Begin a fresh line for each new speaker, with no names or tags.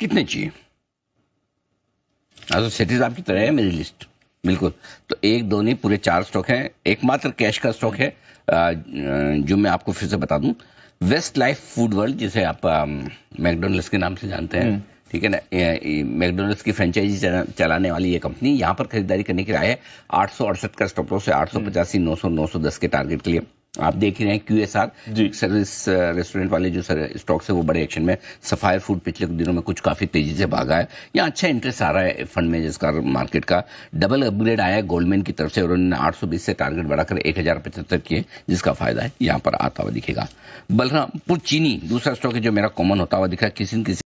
कितने
चाहिए हाँ, तो सिटीज आपकी तरह है मेरी लिस्ट बिल्कुल तो एक दो नहीं पूरे चार स्टॉक हैं एकमात्र कैश का स्टॉक है जो मैं आपको फिर से बता दूं वेस्ट लाइफ फूड वर्ल्ड जिसे आप मैकडोनल्ड्स के नाम से जानते हैं हम्म। ठीक है ना मैकडोनल्ड्स की फ्रेंचाइजी चलाने वाली ये कंपनी यहाँ पर खरीदारी करने की राय है आठ सौ अड़सठ का स्टॉप लॉस है आठ सौ पचासी नौ सौ नौ सौ दस के टारगेट के लिए आप देख रहे हैं Q S R service restaurant वाले जो सर स्टॉक्स है वो बड़े एक्शन में सफायर फूड पिछले दिनों में कुछ काफ़ी तेज़ी से भागा है यहाँ अच्छा इंटरेस्ट आ रहा है फंड में जिसका मार्केट का डबल अपग्रेड आया है गोल्डमैन की तरफ से और उन्होंने आठ सौ बीस से टारगेट बढ़ाकर एक हज़ार पचहत्तर किए जिसका फ़ायदा है यहाँ पर आता हुआ दिखेगा बलरामपुर चीनी दूसरा
स्टॉक है जो मेरा कॉमन होता हुआ दिखा किसी न किसी